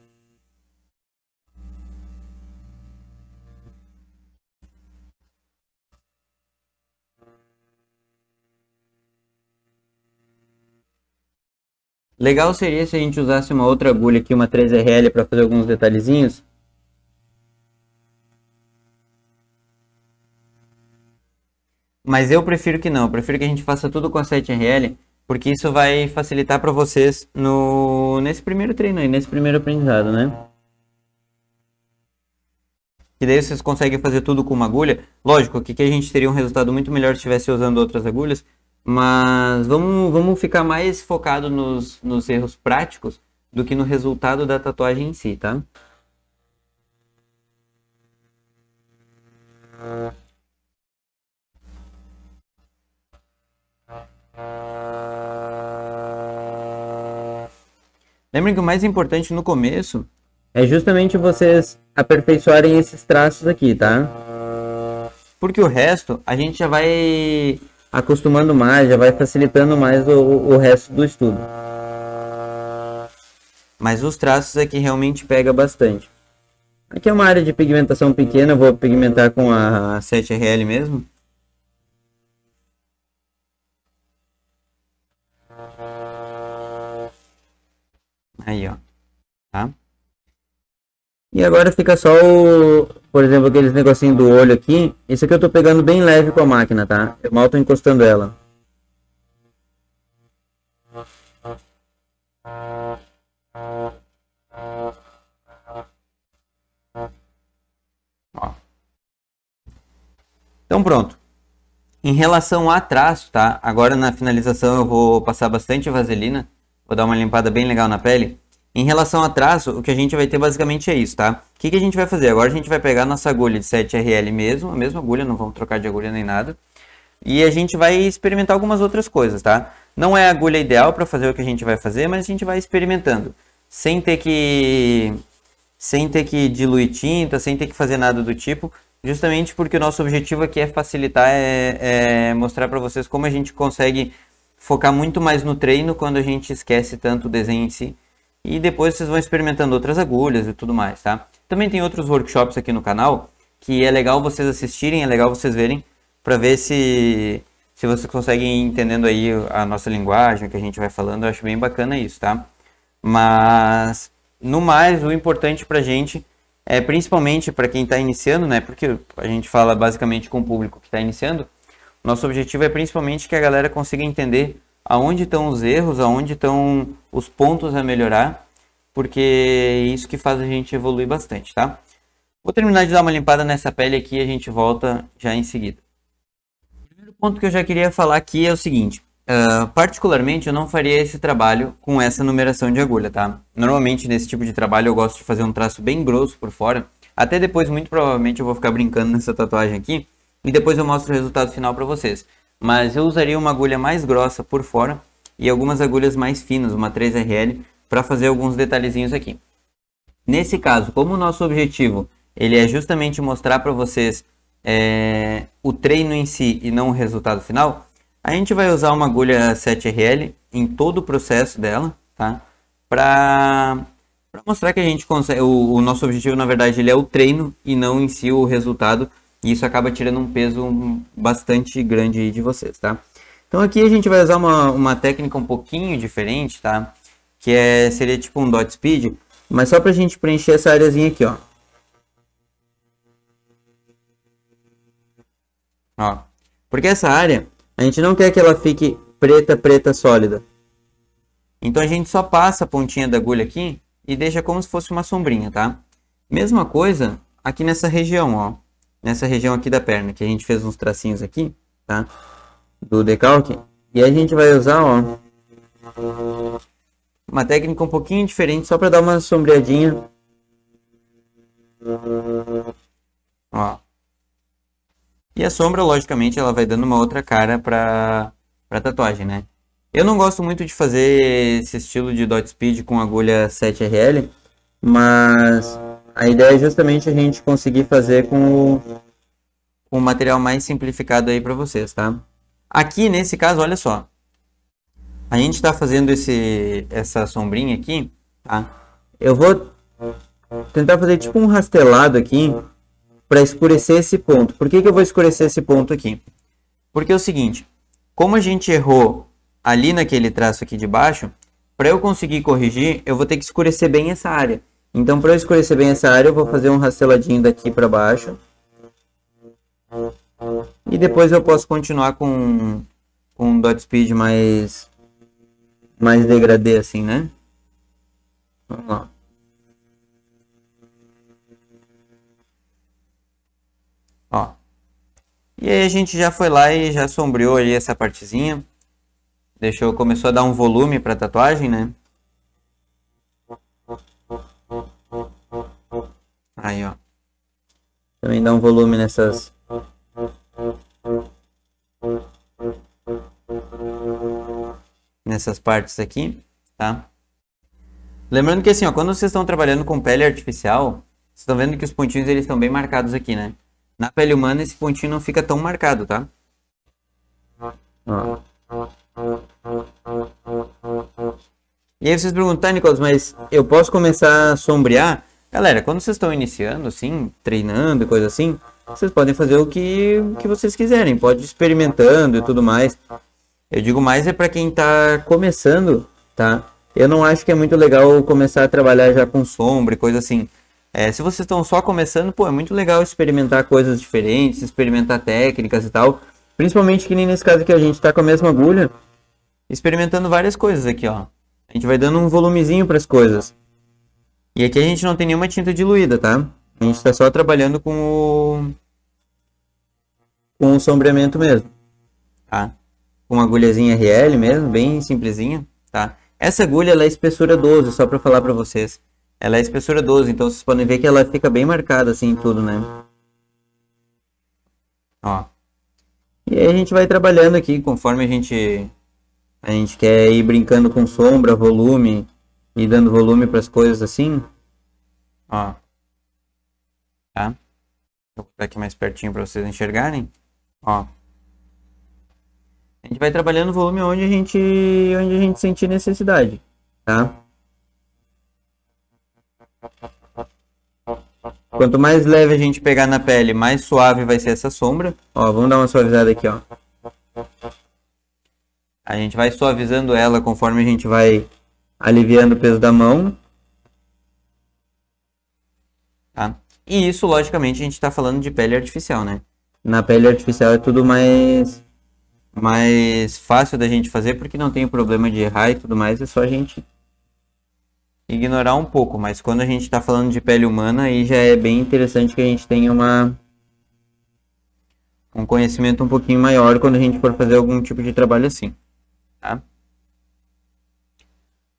Legal seria se a gente usasse uma outra agulha aqui, uma 3RL, para fazer alguns detalhezinhos. Mas eu prefiro que não, eu prefiro que a gente faça tudo com a 7RL, porque isso vai facilitar para vocês no nesse primeiro treino aí, nesse primeiro aprendizado, né? E daí vocês conseguem fazer tudo com uma agulha. Lógico que aqui a gente teria um resultado muito melhor se estivesse usando outras agulhas, mas vamos, vamos ficar mais focado nos, nos erros práticos do que no resultado da tatuagem em si, tá? Lembrem que o mais importante no começo é justamente vocês aperfeiçoarem esses traços aqui, tá? Porque o resto a gente já vai acostumando mais, já vai facilitando mais o, o resto do estudo. Mas os traços aqui realmente pega bastante. Aqui é uma área de pigmentação pequena, vou pigmentar com a 7RL mesmo. Aí, ó. Tá? E agora fica só o, por exemplo, aqueles negocinho do olho aqui. Esse aqui eu tô pegando bem leve com a máquina, tá? Eu mal tô encostando ela. Ó. Então pronto. Em relação a traço, tá? Agora na finalização eu vou passar bastante vaselina. Vou dar uma limpada bem legal na pele. Em relação a traço, o que a gente vai ter basicamente é isso, tá? O que, que a gente vai fazer? Agora a gente vai pegar nossa agulha de 7RL mesmo, a mesma agulha, não vamos trocar de agulha nem nada. E a gente vai experimentar algumas outras coisas, tá? Não é a agulha ideal para fazer o que a gente vai fazer, mas a gente vai experimentando. Sem ter que sem ter que diluir tinta, sem ter que fazer nada do tipo, justamente porque o nosso objetivo aqui é facilitar, é, é mostrar para vocês como a gente consegue focar muito mais no treino quando a gente esquece tanto o desenho em si. E depois vocês vão experimentando outras agulhas e tudo mais, tá? Também tem outros workshops aqui no canal que é legal vocês assistirem, é legal vocês verem para ver se se vocês conseguem entendendo aí a nossa linguagem, o que a gente vai falando, eu acho bem bacana isso, tá? Mas no mais, o importante pra gente é principalmente para quem está iniciando, né? Porque a gente fala basicamente com o público que está iniciando nosso objetivo é principalmente que a galera consiga entender aonde estão os erros, aonde estão os pontos a melhorar, porque é isso que faz a gente evoluir bastante, tá? Vou terminar de dar uma limpada nessa pele aqui e a gente volta já em seguida. O primeiro ponto que eu já queria falar aqui é o seguinte. Uh, particularmente, eu não faria esse trabalho com essa numeração de agulha, tá? Normalmente, nesse tipo de trabalho, eu gosto de fazer um traço bem grosso por fora. Até depois, muito provavelmente, eu vou ficar brincando nessa tatuagem aqui e depois eu mostro o resultado final para vocês. Mas eu usaria uma agulha mais grossa por fora e algumas agulhas mais finas, uma 3RL, para fazer alguns detalhezinhos aqui. Nesse caso, como o nosso objetivo ele é justamente mostrar para vocês é, o treino em si e não o resultado final, a gente vai usar uma agulha 7RL em todo o processo dela, tá? Para mostrar que a gente consegue, o, o, nosso objetivo na verdade ele é o treino e não em si o resultado e isso acaba tirando um peso bastante grande de vocês, tá? Então aqui a gente vai usar uma, uma técnica um pouquinho diferente, tá? Que é, seria tipo um dot speed, mas só pra gente preencher essa areazinha aqui, ó. Ó. Porque essa área, a gente não quer que ela fique preta, preta, sólida. Então a gente só passa a pontinha da agulha aqui e deixa como se fosse uma sombrinha, tá? Mesma coisa aqui nessa região, ó nessa região aqui da perna, que a gente fez uns tracinhos aqui, tá? Do decalque. E a gente vai usar, ó, uma técnica um pouquinho diferente, só para dar uma sombreadinha. Ó. E a sombra, logicamente, ela vai dando uma outra cara para pra tatuagem, né? Eu não gosto muito de fazer esse estilo de dot speed com agulha 7RL, mas a ideia é justamente a gente conseguir fazer com o, com o material mais simplificado aí para vocês, tá? Aqui, nesse caso, olha só. A gente está fazendo esse, essa sombrinha aqui, tá? Eu vou tentar fazer tipo um rastelado aqui para escurecer esse ponto. Por que, que eu vou escurecer esse ponto aqui? Porque é o seguinte, como a gente errou ali naquele traço aqui de baixo, para eu conseguir corrigir, eu vou ter que escurecer bem essa área. Então, para eu escurecer bem essa área, eu vou fazer um rasteladinho daqui para baixo. E depois eu posso continuar com, com um dot speed mais, mais degradê, assim, né? Vamos lá. Ó. E aí a gente já foi lá e já sombreou ali essa partezinha. Deixou, começou a dar um volume para a tatuagem, né? Aí, ó. Também dá um volume nessas. Nessas partes aqui, tá? Lembrando que assim, ó, quando vocês estão trabalhando com pele artificial, vocês estão vendo que os pontinhos eles estão bem marcados aqui, né? Na pele humana esse pontinho não fica tão marcado, tá? E aí vocês perguntam, tá, Nicolas, mas eu posso começar a sombrear? Galera, quando vocês estão iniciando, assim, treinando e coisa assim, vocês podem fazer o que, que vocês quiserem, pode ir experimentando e tudo mais. Eu digo mais é para quem tá começando, tá? Eu não acho que é muito legal começar a trabalhar já com sombra e coisa assim. É, se vocês estão só começando, pô, é muito legal experimentar coisas diferentes, experimentar técnicas e tal. Principalmente que nem nesse caso que a gente tá com a mesma agulha, experimentando várias coisas aqui, ó. A gente vai dando um volumezinho para as coisas. E aqui a gente não tem nenhuma tinta diluída, tá? A gente está só trabalhando com o... Com o sombreamento mesmo, tá? Com uma agulhazinha RL mesmo, bem simplesinha, tá? Essa agulha, ela é espessura 12, só para falar para vocês. Ela é espessura 12, então vocês podem ver que ela fica bem marcada assim em tudo, né? Ó. E aí a gente vai trabalhando aqui conforme a gente a gente quer ir brincando com sombra, volume, e dando hum. volume para as coisas assim. Ó. Tá? Vou botar aqui mais pertinho para vocês enxergarem. Ó. A gente vai trabalhando o volume onde a gente onde a gente sentir necessidade, tá? Quanto mais leve a gente pegar na pele, mais suave vai ser essa sombra. Ó, vamos dar uma suavizada aqui, ó. A gente vai suavizando ela conforme a gente vai aliviando o peso da mão. Tá. E isso, logicamente, a gente está falando de pele artificial, né? Na pele artificial é tudo mais mais fácil da gente fazer porque não tem o problema de errar e tudo mais, é só a gente ignorar um pouco, mas quando a gente está falando de pele humana, aí já é bem interessante que a gente tenha uma um conhecimento um pouquinho maior quando a gente for fazer algum tipo de trabalho assim, tá?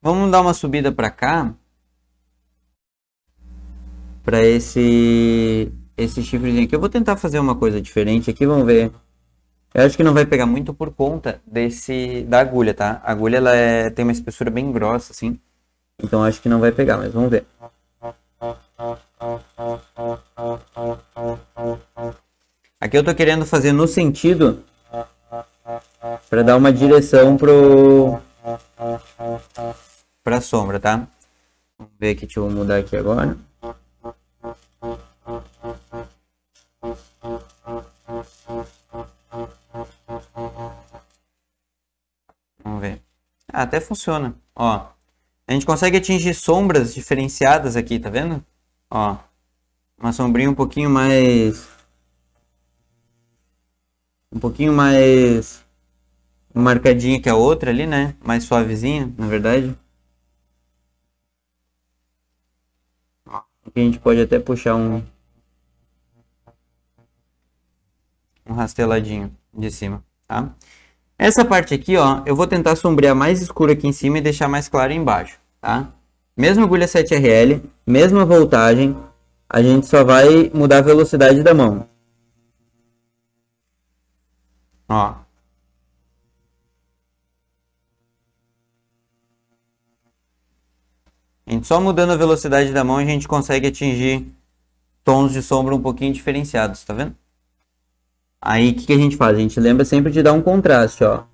Vamos dar uma subida para cá. Para esse esse chifrezinho aqui. Eu vou tentar fazer uma coisa diferente aqui, vamos ver. Eu acho que não vai pegar muito por conta desse da agulha, tá? A agulha ela é, tem uma espessura bem grossa assim. Então acho que não vai pegar, mas vamos ver. Aqui eu tô querendo fazer no sentido para dar uma direção pro para sombra, tá? Vamos ver aqui, deixa eu mudar aqui agora. Vamos ver. Ah, até funciona, ó. A gente consegue atingir sombras diferenciadas aqui, tá vendo? Ó, uma sombrinha um pouquinho mais... Um pouquinho mais marcadinha que a outra ali, né? Mais suavezinha, na verdade. a gente pode até puxar um um rasteladinho de cima, tá? Essa parte aqui, ó, eu vou tentar sombrear mais escuro aqui em cima e deixar mais claro embaixo, tá? Mesma agulha 7RL, mesma voltagem, a gente só vai mudar a velocidade da mão. Ó, gente só mudando a velocidade da mão a gente consegue atingir tons de sombra um pouquinho diferenciados, tá vendo? Aí o que, que a gente faz? A gente lembra sempre de dar um contraste, ó.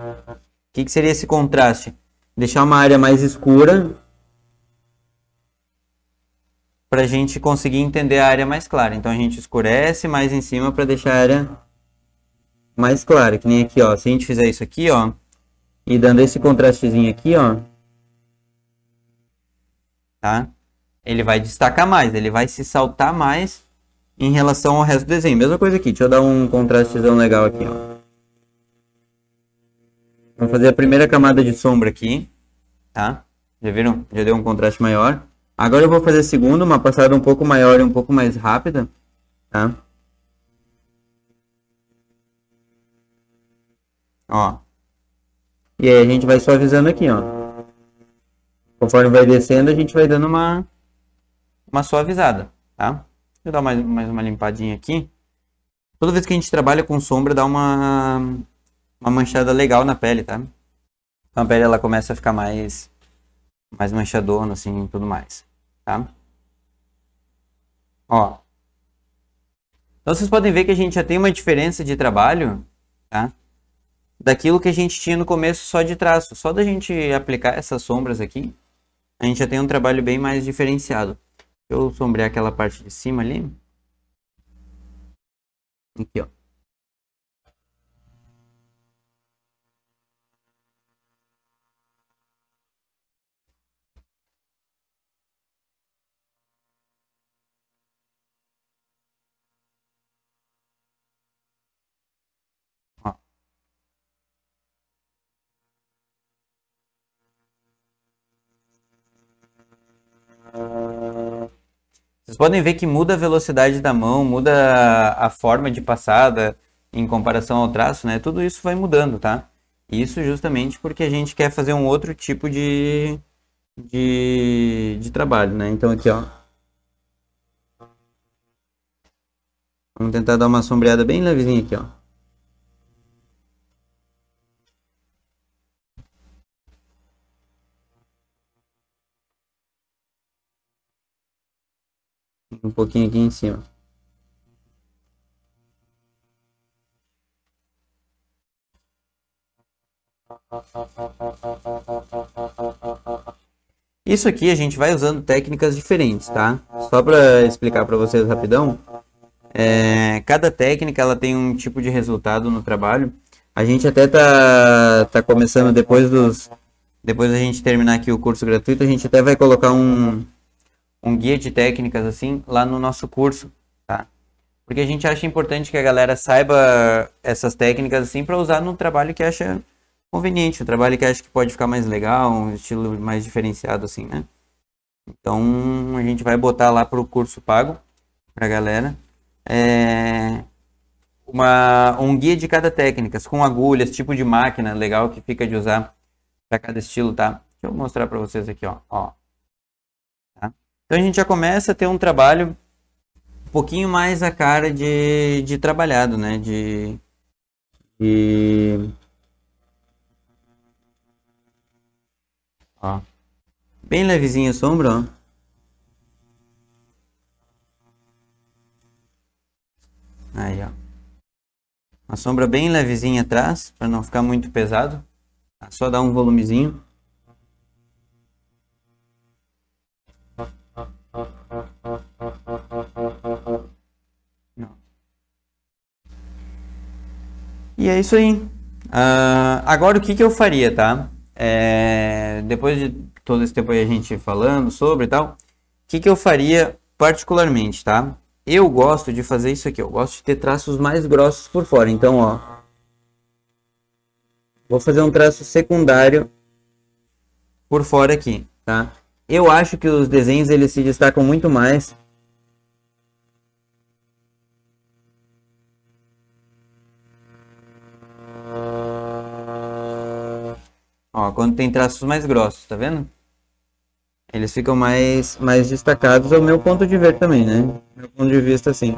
O que, que seria esse contraste? Deixar uma área mais escura para a gente conseguir entender a área mais clara. Então a gente escurece mais em cima para deixar a área mais clara, que nem aqui, ó. Se a gente fizer isso aqui, ó, e dando esse contrastezinho aqui, ó, tá? Ele vai destacar mais, ele vai se saltar mais em relação ao resto do desenho. Mesma coisa aqui, deixa eu dar um contrastezão legal aqui, ó. Vamos fazer a primeira camada de sombra aqui, tá? Já viram? Já deu um contraste maior. Agora eu vou fazer a segunda, uma passada um pouco maior e um pouco mais rápida, tá? Ó. E aí a gente vai suavizando aqui, ó. Conforme vai descendo, a gente vai dando uma, uma suavizada, tá? Deixa eu dar mais, mais uma limpadinha aqui. Toda vez que a gente trabalha com sombra, dá uma, uma manchada legal na pele, tá? Então a pele ela começa a ficar mais, mais manchadona, assim, tudo mais, tá? Ó. Então vocês podem ver que a gente já tem uma diferença de trabalho, tá? daquilo que a gente tinha no começo só de traço. Só da gente aplicar essas sombras aqui, a gente já tem um trabalho bem mais diferenciado. Deixa eu sombrear aquela parte de cima ali. Aqui, ó. Vocês podem ver que muda a velocidade da mão, muda a forma de passada em comparação ao traço, né? Tudo isso vai mudando, tá? Isso justamente porque a gente quer fazer um outro tipo de, de, de trabalho, né? Então aqui, ó. Vamos tentar dar uma sombreada bem levezinha aqui, ó. pouquinho aqui em cima. Isso aqui a gente vai usando técnicas diferentes, tá? Só para explicar para vocês rapidão, é, cada técnica ela tem um tipo de resultado no trabalho. A gente até tá, tá começando depois dos depois a gente terminar aqui o curso gratuito, a gente até vai colocar um um guia de técnicas assim lá no nosso curso, tá? Porque a gente acha importante que a galera saiba essas técnicas assim para usar no trabalho que acha conveniente, o trabalho que acha que pode ficar mais legal, um estilo mais diferenciado assim, né? Então a gente vai botar lá pro curso pago a galera. É... Uma, um guia de cada técnica com agulhas, tipo de máquina legal que fica de usar para cada estilo, tá? Deixa eu mostrar para vocês aqui, ó. ó. Então a gente já começa a ter um trabalho um pouquinho mais a cara de, de trabalhado, né? De, de... Ó. Bem levezinho a sombra, ó. Aí, ó. Uma sombra bem levezinha atrás, para não ficar muito pesado. Só dar um volumezinho. E é isso aí. Uh, agora, o que, que eu faria, tá? É, depois de todo esse tempo aí a gente falando sobre e tal, o que, que eu faria particularmente, tá? Eu gosto de fazer isso aqui, eu gosto de ter traços mais grossos por fora. Então, ó, vou fazer um traço secundário por fora aqui, tá? Eu acho que os desenhos eles se destacam muito mais Ó, quando tem traços mais grossos, tá vendo? Eles ficam mais, mais destacados, é o meu ponto de ver também, né? Meu ponto de vista, assim.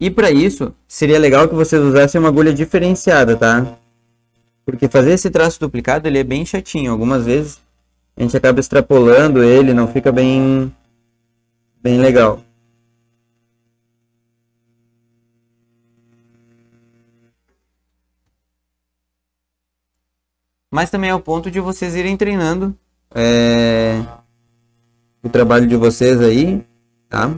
E para isso, seria legal que vocês usassem uma agulha diferenciada, tá? Porque fazer esse traço duplicado, ele é bem chatinho. Algumas vezes a gente acaba extrapolando ele, não fica bem, bem legal. mas também é o ponto de vocês irem treinando é, o trabalho de vocês aí, tá?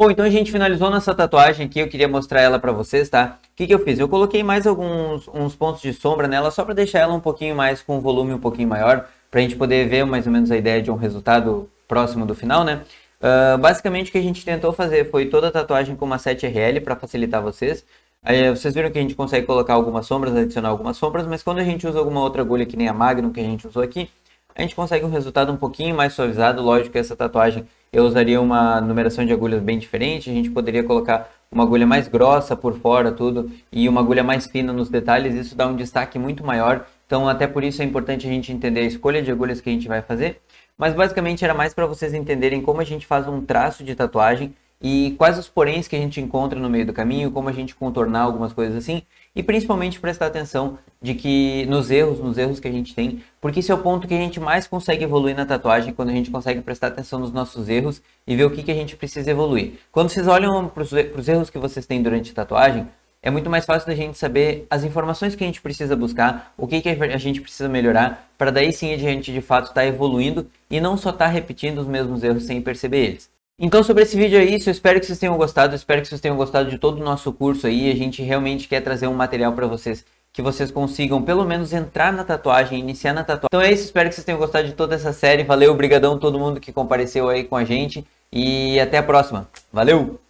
Bom, então a gente finalizou nossa tatuagem aqui, eu queria mostrar ela pra vocês, tá? O que, que eu fiz? Eu coloquei mais alguns uns pontos de sombra nela, só pra deixar ela um pouquinho mais, com um volume um pouquinho maior, pra gente poder ver mais ou menos a ideia de um resultado próximo do final, né? Uh, basicamente o que a gente tentou fazer foi toda a tatuagem com uma 7RL para facilitar vocês. Aí, é, vocês viram que a gente consegue colocar algumas sombras, adicionar algumas sombras, mas quando a gente usa alguma outra agulha que nem a Magnum que a gente usou aqui, a gente consegue um resultado um pouquinho mais suavizado. Lógico que essa tatuagem eu usaria uma numeração de agulhas bem diferente, a gente poderia colocar uma agulha mais grossa por fora tudo e uma agulha mais fina nos detalhes, isso dá um destaque muito maior. Então até por isso é importante a gente entender a escolha de agulhas que a gente vai fazer. Mas basicamente era mais para vocês entenderem como a gente faz um traço de tatuagem e quais os poréns que a gente encontra no meio do caminho, como a gente contornar algumas coisas assim, e principalmente prestar atenção de que nos erros, nos erros que a gente tem, porque esse é o ponto que a gente mais consegue evoluir na tatuagem, quando a gente consegue prestar atenção nos nossos erros e ver o que, que a gente precisa evoluir. Quando vocês olham para os erros que vocês têm durante a tatuagem, é muito mais fácil da gente saber as informações que a gente precisa buscar, o que, que a gente precisa melhorar, para daí sim a gente de fato estar tá evoluindo e não só estar tá repetindo os mesmos erros sem perceber eles. Então, sobre esse vídeo é isso. Eu espero que vocês tenham gostado. Eu espero que vocês tenham gostado de todo o nosso curso aí. A gente realmente quer trazer um material para vocês que vocês consigam pelo menos entrar na tatuagem, iniciar na tatuagem. Então é isso, espero que vocês tenham gostado de toda essa série. Valeu, obrigadão a todo mundo que compareceu aí com a gente e até a próxima. Valeu!